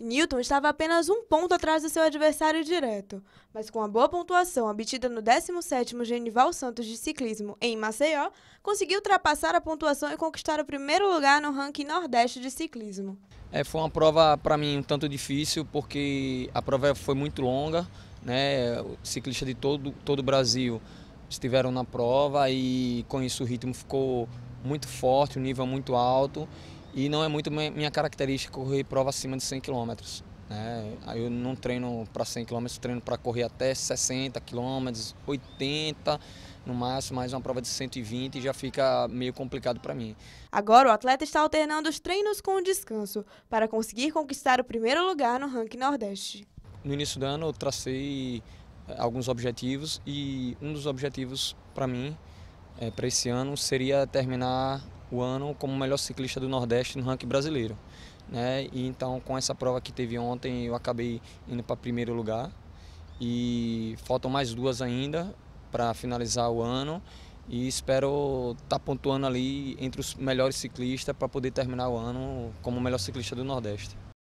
Newton estava apenas um ponto atrás do seu adversário direto, mas com a boa pontuação obtida no 17º Genival Santos de Ciclismo em Maceió, conseguiu ultrapassar a pontuação e conquistar o primeiro lugar no ranking Nordeste de Ciclismo. É, foi uma prova para mim um tanto difícil, porque a prova foi muito longa, né? ciclistas de todo, todo o Brasil estiveram na prova e com isso o ritmo ficou muito forte, o um nível muito alto e não é muito minha característica correr prova acima de 100 km. Né? Eu não treino para 100 km, treino para correr até 60 km, 80 no máximo, mas uma prova de 120 já fica meio complicado para mim. Agora o atleta está alternando os treinos com o descanso para conseguir conquistar o primeiro lugar no ranking Nordeste. No início do ano eu tracei eh, alguns objetivos e um dos objetivos para mim é, eh, para esse ano seria terminar o ano como melhor ciclista do Nordeste no ranking brasileiro. Né? E então, com essa prova que teve ontem, eu acabei indo para primeiro lugar. E faltam mais duas ainda para finalizar o ano. E espero estar tá pontuando ali entre os melhores ciclistas para poder terminar o ano como melhor ciclista do Nordeste.